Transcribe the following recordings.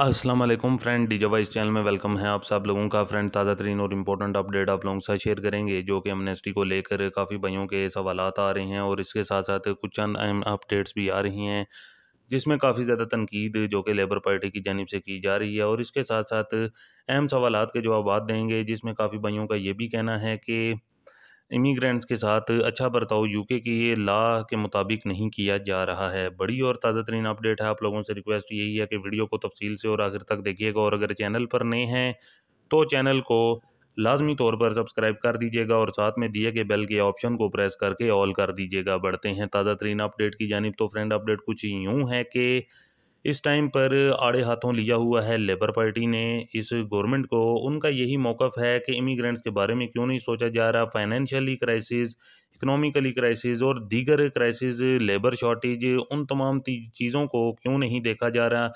अस्सलाम वालेकुम फ्रेंड डीजो वाइस चैनल में वेलकम है आप सब लोगों का फ्रेंड ताज़ा तरीन और इम्पोर्टेंट अपडेट आप लोगों के साथ शेयर करेंगे जो कि एमनेस्टी को लेकर काफ़ी भाइयों के सवाल आ रहे हैं और इसके साथ साथ कुछ चंद अपडेट्स भी आ रही हैं जिसमें काफ़ी ज़्यादा तनकीद जो कि लेबर पार्टी की जानब से की जा रही है और इसके साथ साथ अहम सवाल के जवाब देंगे जिसमें काफ़ी भाइयों का ये भी कहना है कि इमीग्रेंट्स के साथ अच्छा बर्ताव यूके की ये ला के मुताबिक नहीं किया जा रहा है बड़ी और ताज़ा तरीन अपडेट है आप लोगों से रिक्वेस्ट यही है कि वीडियो को तफसील से और आखिर तक देखिएगा और अगर चैनल पर नए हैं तो चैनल को लाजमी तौर पर सब्सक्राइब कर दीजिएगा और साथ में दिए गए बेल के ऑप्शन को प्रेस करके ऑल कर दीजिएगा बढ़ते हैं ताज़ा तरीन अपडेट की जानब तो फ्रेंड अपडेट कुछ यूँ है कि इस टाइम पर आड़े हाथों लिया हुआ है लेबर पार्टी ने इस गवर्नमेंट को उनका यही मौक़ है कि इमिग्रेंट्स के बारे में क्यों नहीं सोचा जा रहा फाइनेंशियली क्राइसिस इकनॉमिकली क्राइसिस और दीगर क्राइसिस लेबर शॉर्टेज उन तमाम चीज़ों को क्यों नहीं देखा जा रहा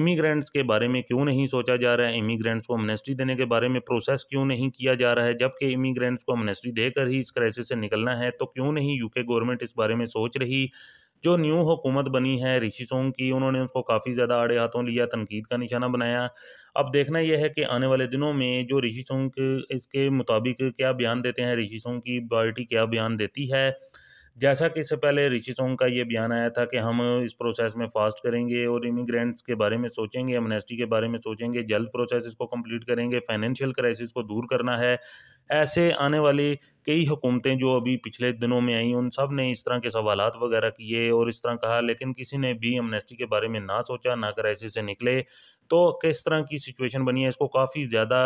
इमिग्रेंट्स के बारे में क्यों नहीं सोचा जा रहा है इमिग्रेंट्स को मनेस्ट्री देने के बारे में प्रोसेस क्यों नहीं किया जा रहा है जबकि इमिग्रेंट्स को मनेस्ट्री देकर ही इस क्राइसिस से निकलना है तो क्यों नहीं यूके गवर्नमेंट इस बारे में सोच रही जो न्यू हुकूमत बनी है ऋषि सोंग की उन्होंने उसको काफ़ी ज़्यादा आड़े हाथों लिया तनकीद का निशाना बनाया अब देखना यह है कि आने वाले दिनों में जो ऋषि सोंग इसके मुताबिक क्या बयान देते हैं ऋषि सोंग की पार्टी क्या बयान देती है जैसा कि इससे पहले ऋषि सोंग का ये बयान आया था कि हम इस प्रोसेस में फास्ट करेंगे और इमिग्रेंट्स के बारे में सोचेंगे एमनेस्टी के बारे में सोचेंगे जल्द प्रोसेस इसको कंप्लीट करेंगे फाइनेंशियल क्राइसिस को दूर करना है ऐसे आने वाली कई हुकूमतें जो अभी पिछले दिनों में आई उन सब ने इस तरह के सवाल वगैरह किए और इस तरह कहा लेकिन किसी ने भी एमनेस्टी के बारे में ना सोचा ना कर ऐसे से निकले तो किस तरह की सिचुएशन बनी है इसको काफ़ी ज़्यादा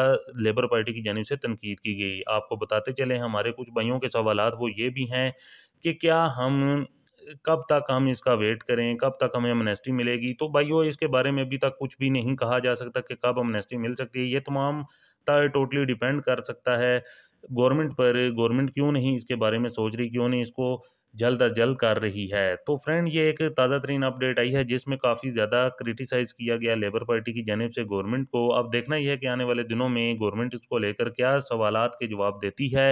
लेबर पार्टी की जानब से तनकीद की गई आपको बताते चले हमारे कुछ भाइयों के सवाल वो ये भी हैं कि क्या हम कब तक हम इसका वेट करें कब तक हमें अमनेस्टी मिलेगी तो भाइयों इसके बारे में अभी तक कुछ भी नहीं कहा जा सकता कि कब अमनेस्टी मिल सकती है ये तमाम टोटली डिपेंड कर सकता है गवर्नमेंट पर गवर्नमेंट क्यों नहीं इसके बारे में सोच रही क्यों नहीं इसको जल्द अज जल्द कर रही है तो फ्रेंड ये एक ताज़ा तरीन अपडेट आई है जिसमें काफ़ी ज़्यादा क्रिटिसाइज़ किया गया लेबर पार्टी की जानब से गवर्नमेंट को अब देखना यह है कि आने वाले दिनों में गवर्नमेंट इसको लेकर क्या सवाल के जवाब देती है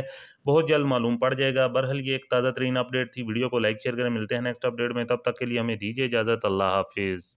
बहुत जल्द मालूम पड़ जाएगा बरहल ये एक ताज़ा तरीन अपडेट थी वीडियो को लाइक शेयर करें मिलते हैं नेक्स्ट अपडेट में तब तक के लिए हमें दीजिए इजाज़त अल्लाह हाफिज़